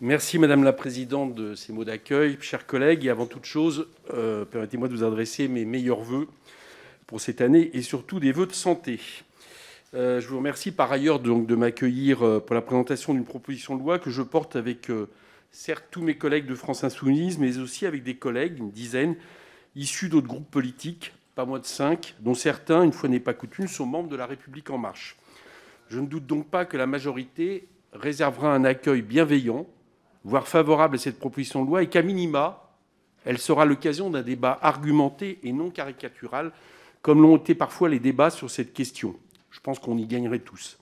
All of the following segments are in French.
Merci Madame la Présidente de ces mots d'accueil. Chers collègues, et avant toute chose, euh, permettez-moi de vous adresser mes meilleurs voeux pour cette année et surtout des voeux de santé. Euh, je vous remercie par ailleurs de, donc, de m'accueillir euh, pour la présentation d'une proposition de loi que je porte avec certes tous mes collègues de France Insoumise, mais aussi avec des collègues, une dizaine, issus d'autres groupes politiques, pas moins de cinq, dont certains, une fois n'est pas coutume, sont membres de La République En Marche. Je ne doute donc pas que la majorité réservera un accueil bienveillant voire favorable à cette proposition de loi et qu'à minima, elle sera l'occasion d'un débat argumenté et non caricatural, comme l'ont été parfois les débats sur cette question. Je pense qu'on y gagnerait tous.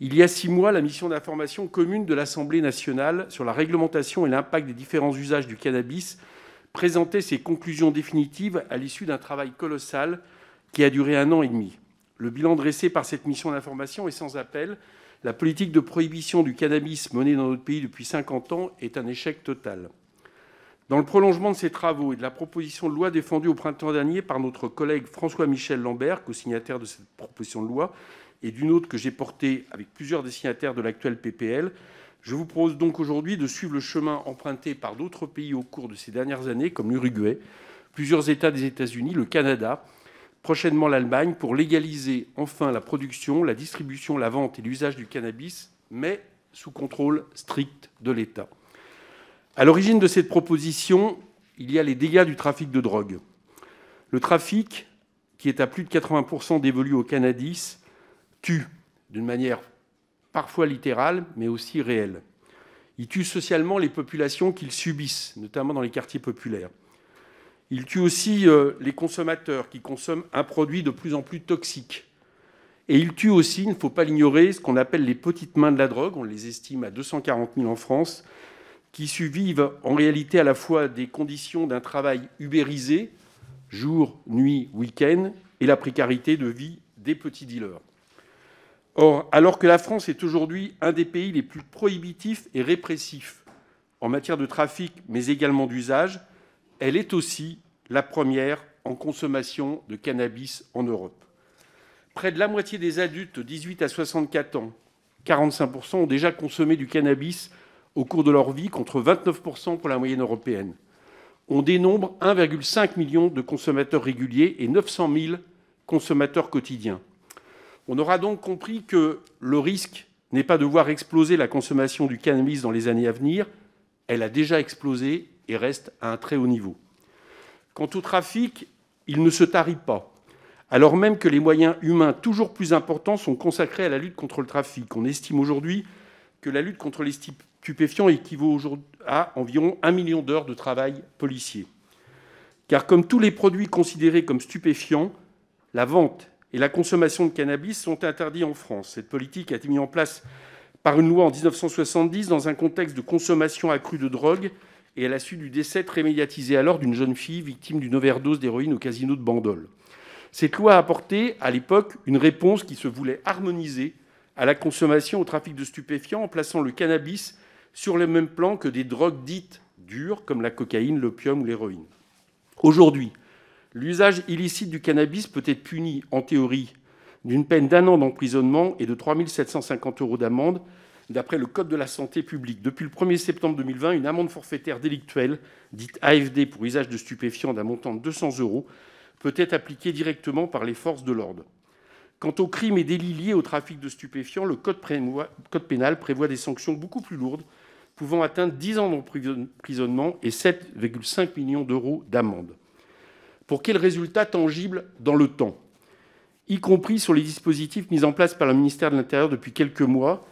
Il y a six mois, la mission d'information commune de l'Assemblée nationale sur la réglementation et l'impact des différents usages du cannabis présentait ses conclusions définitives à l'issue d'un travail colossal qui a duré un an et demi. Le bilan dressé par cette mission d'information est sans appel. La politique de prohibition du cannabis menée dans notre pays depuis 50 ans est un échec total. Dans le prolongement de ces travaux et de la proposition de loi défendue au printemps dernier par notre collègue François-Michel Lambert, co-signataire de cette proposition de loi, et d'une autre que j'ai portée avec plusieurs des signataires de l'actuelle PPL, je vous propose donc aujourd'hui de suivre le chemin emprunté par d'autres pays au cours de ces dernières années, comme l'Uruguay, plusieurs États des États-Unis, le Canada, prochainement l'Allemagne, pour légaliser enfin la production, la distribution, la vente et l'usage du cannabis, mais sous contrôle strict de l'État. À l'origine de cette proposition, il y a les dégâts du trafic de drogue. Le trafic, qui est à plus de 80% dévolu au cannabis, tue d'une manière parfois littérale, mais aussi réelle. Il tue socialement les populations qu'il subissent, notamment dans les quartiers populaires. Il tue aussi euh, les consommateurs qui consomment un produit de plus en plus toxique. Et il tue aussi, il ne faut pas l'ignorer, ce qu'on appelle les petites mains de la drogue, on les estime à 240 000 en France, qui survivent en réalité à la fois des conditions d'un travail ubérisé, jour, nuit, week-end, et la précarité de vie des petits dealers. Or, alors que la France est aujourd'hui un des pays les plus prohibitifs et répressifs en matière de trafic, mais également d'usage, elle est aussi la première en consommation de cannabis en Europe. Près de la moitié des adultes de 18 à 64 ans, 45%, ont déjà consommé du cannabis au cours de leur vie, contre 29% pour la moyenne européenne. On dénombre 1,5 million de consommateurs réguliers et 900 000 consommateurs quotidiens. On aura donc compris que le risque n'est pas de voir exploser la consommation du cannabis dans les années à venir, elle a déjà explosé et reste à un très haut niveau. Quant au trafic, il ne se tarit pas, alors même que les moyens humains toujours plus importants sont consacrés à la lutte contre le trafic. On estime aujourd'hui que la lutte contre les stupéfiants équivaut à environ un million d'heures de travail policier. Car comme tous les produits considérés comme stupéfiants, la vente et la consommation de cannabis sont interdits en France. Cette politique a été mise en place par une loi en 1970 dans un contexte de consommation accrue de drogue et à la suite du décès très médiatisé alors d'une jeune fille victime d'une overdose d'héroïne au casino de Bandol. Cette loi a apporté à l'époque une réponse qui se voulait harmoniser à la consommation au trafic de stupéfiants en plaçant le cannabis sur le même plan que des drogues dites dures comme la cocaïne, l'opium ou l'héroïne. Aujourd'hui, l'usage illicite du cannabis peut être puni en théorie d'une peine d'un an d'emprisonnement et de 3 750 euros d'amende D'après le code de la santé publique, depuis le 1er septembre 2020, une amende forfaitaire délictuelle, dite AFD pour usage de stupéfiants d'un montant de 200 euros, peut être appliquée directement par les forces de l'ordre. Quant aux crimes et délits liés au trafic de stupéfiants, le code, pénal prévoit des sanctions beaucoup plus lourdes, pouvant atteindre 10 ans d'emprisonnement et 7,5 millions d'euros d'amende. Pour quels résultats tangibles dans le temps y compris sur les dispositifs mis en place par le ministère de l'Intérieur depuis quelques mois,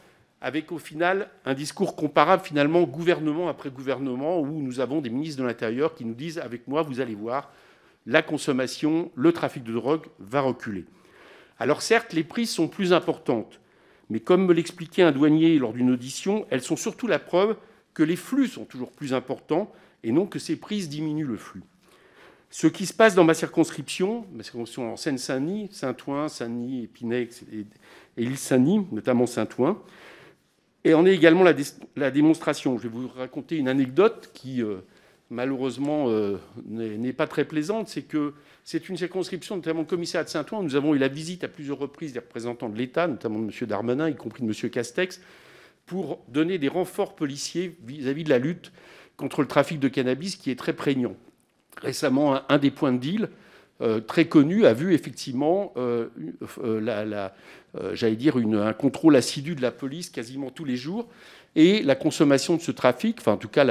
avec au final un discours comparable finalement gouvernement après gouvernement, où nous avons des ministres de l'Intérieur qui nous disent, avec moi, vous allez voir, la consommation, le trafic de drogue va reculer. Alors certes, les prises sont plus importantes, mais comme me l'expliquait un douanier lors d'une audition, elles sont surtout la preuve que les flux sont toujours plus importants et non que ces prises diminuent le flux. Ce qui se passe dans ma circonscription, ma circonscription en Seine-Saint-Denis, Saint-Ouen, Saint-Denis, Épinay et l'île Saint-Denis, notamment Saint-Ouen, et en est également la, démonstration. Je vais vous raconter une anecdote qui, euh, malheureusement, euh, n'est pas très plaisante. C'est que c'est une circonscription, notamment le commissariat de Saint-Ouen. Nous avons eu la visite à plusieurs reprises des représentants de l'État, notamment de M. Darmanin, y compris de M. Castex, pour donner des renforts policiers vis-à-vis de la lutte contre le trafic de cannabis qui est très prégnant. Récemment, un des points de deal euh, très connu, a vu effectivement, euh, euh, la, j'allais dire, une, un contrôle assidu de la police quasiment tous les jours. Et la consommation de ce trafic, enfin en tout cas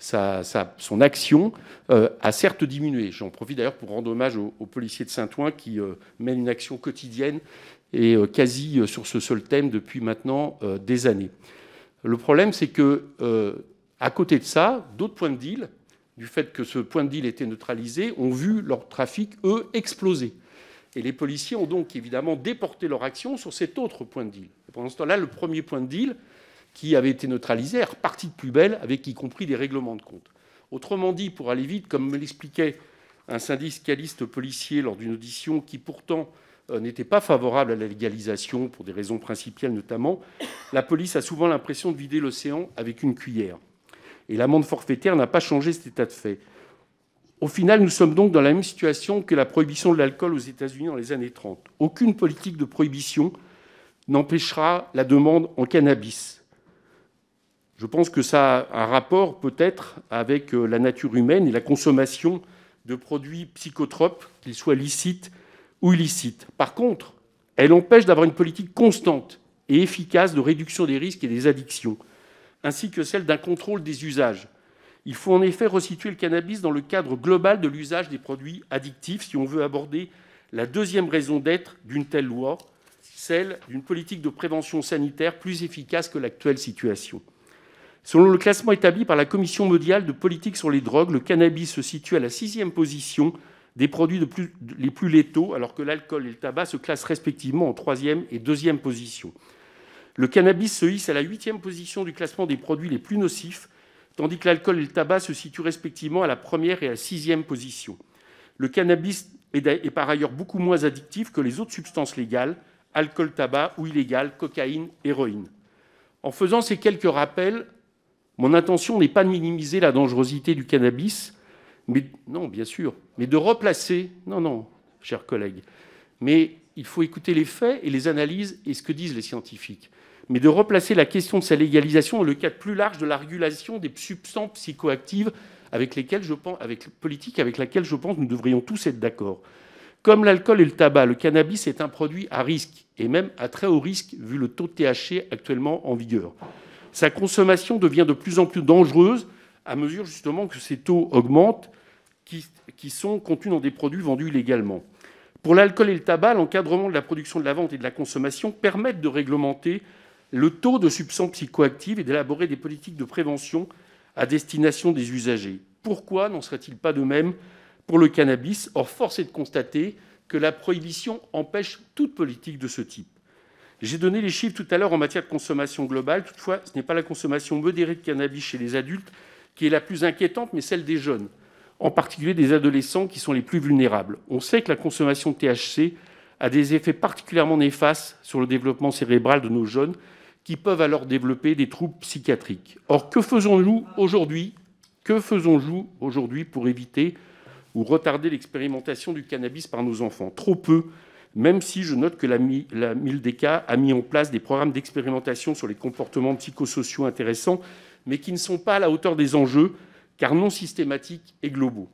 son action, a certes diminué. J'en profite d'ailleurs pour rendre hommage aux, policiers de Saint-Ouen qui mènent une action quotidienne et quasi sur ce seul thème depuis maintenant des années. Le problème, c'est que, à côté de ça, d'autres points de deal, du fait que ce point de deal était neutralisé, ont vu leur trafic, eux, exploser. Et les policiers ont donc évidemment déporté leur action sur cet autre point de deal. pendant ce temps-là, le premier point de deal, qui avait été neutralisé, est reparti de plus belle, avec y compris des règlements de compte. Autrement dit, pour aller vite, comme me l'expliquait un syndicaliste policier lors d'une audition qui pourtant euh, n'était pas favorable à la légalisation, pour des raisons principielles notamment, la police a souvent l'impression de vider l'océan avec une cuillère et l'amende forfaitaire n'a pas changé cet état de fait. Au final, nous sommes donc dans la même situation que la prohibition de l'alcool aux États-Unis dans les années 30. Aucune politique de prohibition n'empêchera la demande en cannabis. Je pense que ça a un rapport peut-être avec euh, la nature humaine et la consommation de produits psychotropes, qu'ils soient licites ou illicites. Par contre, elle empêche d'avoir une politique constante et efficace de réduction des risques et des addictions ainsi que celle d'un contrôle des usages. Il faut en effet resituer le cannabis dans le cadre global de l'usage des produits addictifs si on veut aborder la deuxième raison d'être d'une telle loi, celle d'une politique de prévention sanitaire plus efficace que l'actuelle situation. Selon le classement établi par la Commission mondiale de politique sur les drogues, le cannabis se situe à la sixième position des produits les plus létaux, alors que l'alcool et le tabac se classent respectivement en troisième et deuxième position. Le cannabis se hisse à la huitième position du classement des produits les plus nocifs, tandis que l'alcool et le tabac se situent respectivement à la première et à la sixième position. Le cannabis est par ailleurs beaucoup moins addictif que les autres substances légales, alcool, tabac ou illégales, cocaïne, héroïne. En faisant ces quelques rappels, mon intention n'est pas de minimiser la dangerosité du cannabis, mais non, bien sûr, mais de replacer, non, non, chers collègues, mais il faut écouter les faits et les analyses et ce que disent les scientifiques. Mais de replacer la question de sa légalisation dans le cadre plus large de la régulation des substances psychoactives avec lesquelles je pense, avec politique avec laquelle je pense nous devrions tous être d'accord. Comme l'alcool et le tabac, le cannabis est un produit à risque et même à très haut risque vu le taux de THC actuellement en vigueur. Sa consommation devient de plus en plus dangereuse à mesure justement que ces taux augmentent qui, qui sont contenus dans des produits vendus illégalement. Pour l'alcool et le tabac, l'encadrement de la production, de la vente et de la consommation permettent de réglementer le taux de substances psychoactives et d'élaborer des politiques de prévention à destination des usagers. Pourquoi n'en serait-il pas de même pour le cannabis Or, force est de constater que la prohibition empêche toute politique de ce type. J'ai donné les chiffres tout à l'heure en matière de consommation globale. Toutefois, ce n'est pas la consommation modérée de cannabis chez les adultes qui est la plus inquiétante, mais celle des jeunes en particulier des adolescents qui sont les plus vulnérables. On sait que la consommation de THC a des effets particulièrement néfastes sur le développement cérébral de nos jeunes, qui peuvent alors développer des troubles psychiatriques. Or, que faisons-nous aujourd'hui Que faisons-nous aujourd'hui pour éviter ou retarder l'expérimentation du cannabis par nos enfants Trop peu, même si je note que la, la a mis en place des programmes d'expérimentation sur les comportements psychosociaux intéressants, mais qui ne sont pas à la hauteur des enjeux car non systématiques et globaux.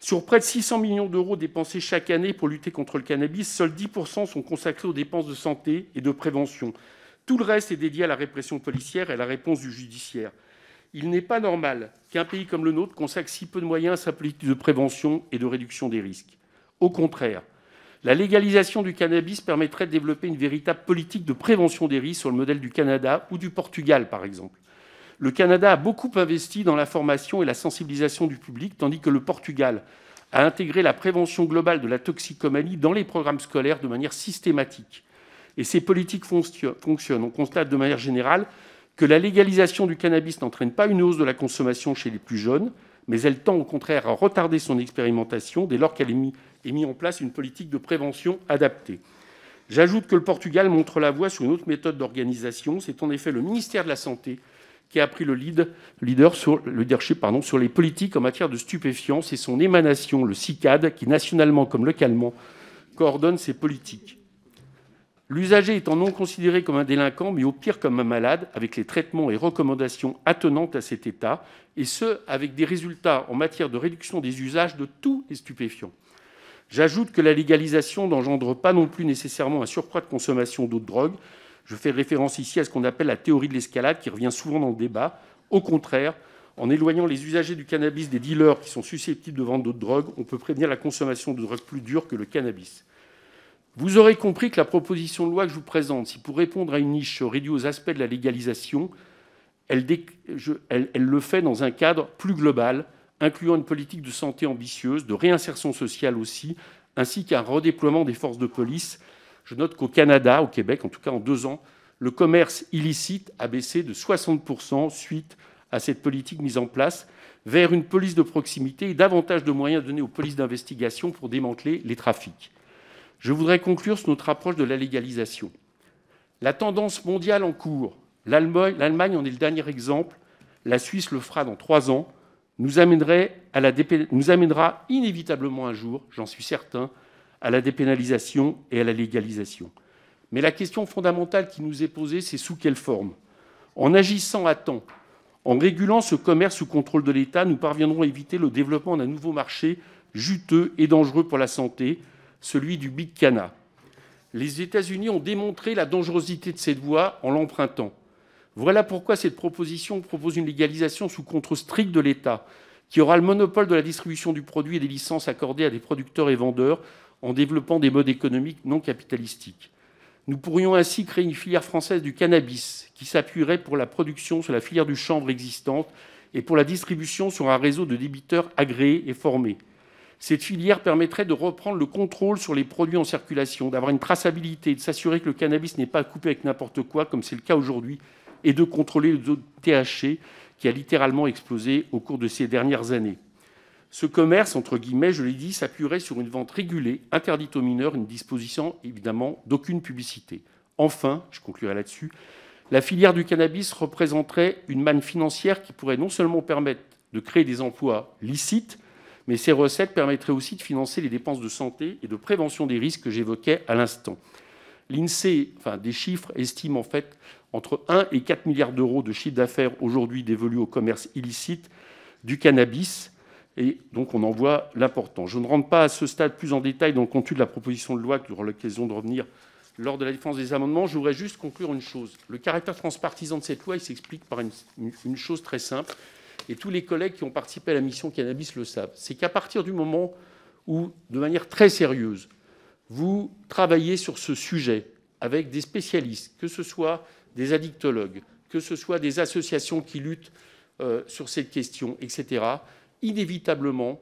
Sur près de 600 millions d'euros dépensés chaque année pour lutter contre le cannabis, seuls 10% sont consacrés aux dépenses de santé et de prévention. Tout le reste est dédié à la répression policière et à la réponse du judiciaire. Il n'est pas normal qu'un pays comme le nôtre consacre si peu de moyens à sa politique de prévention et de réduction des risques. Au contraire, la légalisation du cannabis permettrait de développer une véritable politique de prévention des risques sur le modèle du Canada ou du Portugal, par exemple. Le Canada a beaucoup investi dans la formation et la sensibilisation du public, tandis que le Portugal a intégré la prévention globale de la toxicomanie dans les programmes scolaires de manière systématique. Et ces politiques fonctionnent. On constate de manière générale que la légalisation du cannabis n'entraîne pas une hausse de la consommation chez les plus jeunes, mais elle tend au contraire à retarder son expérimentation dès lors qu'elle est mise en place une politique de prévention adaptée. J'ajoute que le Portugal montre la voie sur une autre méthode d'organisation. C'est en effet le ministère de la Santé qui a pris le leader sur, leadership sur les politiques en matière de stupéfiants. et son émanation, le CICAD, qui nationalement comme localement coordonne ces politiques. L'usager étant non considéré comme un délinquant, mais au pire comme un malade, avec les traitements et recommandations attenantes à cet état, et ce, avec des résultats en matière de réduction des usages de tous les stupéfiants. J'ajoute que la légalisation n'engendre pas non plus nécessairement un surcroît de consommation d'autres drogues, je fais référence ici à ce qu'on appelle la théorie de l'escalade, qui revient souvent dans le débat. Au contraire, en éloignant les usagers du cannabis des dealers qui sont susceptibles de vendre d'autres drogues, on peut prévenir la consommation de drogues plus dures que le cannabis. Vous aurez compris que la proposition de loi que je vous présente, si pour répondre à une niche réduite aux aspects de la légalisation, elle, elle, le fait dans un cadre plus global, incluant une politique de santé ambitieuse, de réinsertion sociale aussi, ainsi qu'un redéploiement des forces de police je note qu'au Canada, au Québec, en tout cas en deux ans, le commerce illicite a baissé de 60% suite à cette politique mise en place vers une police de proximité et davantage de moyens donnés aux polices d'investigation pour démanteler les trafics. Je voudrais conclure sur notre approche de la légalisation. La tendance mondiale en cours, l'Allemagne en est le dernier exemple, la Suisse le fera dans trois ans, nous, nous amènera inévitablement un jour, j'en suis certain, à la dépénalisation et à la légalisation. Mais la question fondamentale qui nous est posée, c'est sous quelle forme En agissant à temps, en régulant ce commerce sous contrôle de l'État, nous parviendrons à éviter le développement d'un nouveau marché juteux et dangereux pour la santé, celui du Big Cana. Les États-Unis ont démontré la dangerosité de cette voie en l'empruntant. Voilà pourquoi cette proposition propose une légalisation sous contrôle strict de l'État, qui aura le monopole de la distribution du produit et des licences accordées à des producteurs et vendeurs en développant des modes économiques non capitalistiques. Nous pourrions ainsi créer une filière française du cannabis qui s'appuierait pour la production sur la filière du chanvre existante et pour la distribution sur un réseau de débiteurs agréés et formés. Cette filière permettrait de reprendre le contrôle sur les produits en circulation, d'avoir une traçabilité, de s'assurer que le cannabis n'est pas coupé avec n'importe quoi, comme c'est le cas aujourd'hui, et de contrôler le THC qui a littéralement explosé au cours de ces dernières années. Ce commerce, entre guillemets, je l'ai dit, s'appuierait sur une vente régulée, interdite aux mineurs, une disposition évidemment d'aucune publicité. Enfin, je conclurai là-dessus, la filière du cannabis représenterait une manne financière qui pourrait non seulement permettre de créer des emplois licites, mais ces recettes permettraient aussi de financer les dépenses de santé et de prévention des risques que j'évoquais à l'instant. L'INSEE, enfin des chiffres, estime en fait entre 1 et 4 milliards d'euros de chiffre d'affaires aujourd'hui dévolus au commerce illicite du cannabis et donc on en voit l'important. Je ne rentre pas à ce stade plus en détail dans le contenu de la proposition de loi, nous aura l'occasion de revenir lors de la défense des amendements. Je voudrais juste conclure une chose. Le caractère transpartisan de cette loi, il s'explique par une, chose très simple, et tous les collègues qui ont participé à la mission Cannabis le savent. C'est qu'à partir du moment où, de manière très sérieuse, vous travaillez sur ce sujet avec des spécialistes, que ce soit des addictologues, que ce soit des associations qui luttent euh, sur cette question, etc., inévitablement,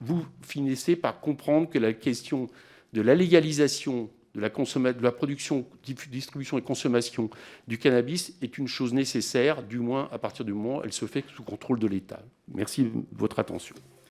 vous finissez par comprendre que la question de la légalisation de la, de la production, distribution et consommation du cannabis est une chose nécessaire, du moins à partir du moment où elle se fait sous contrôle de l'État. Merci de votre attention.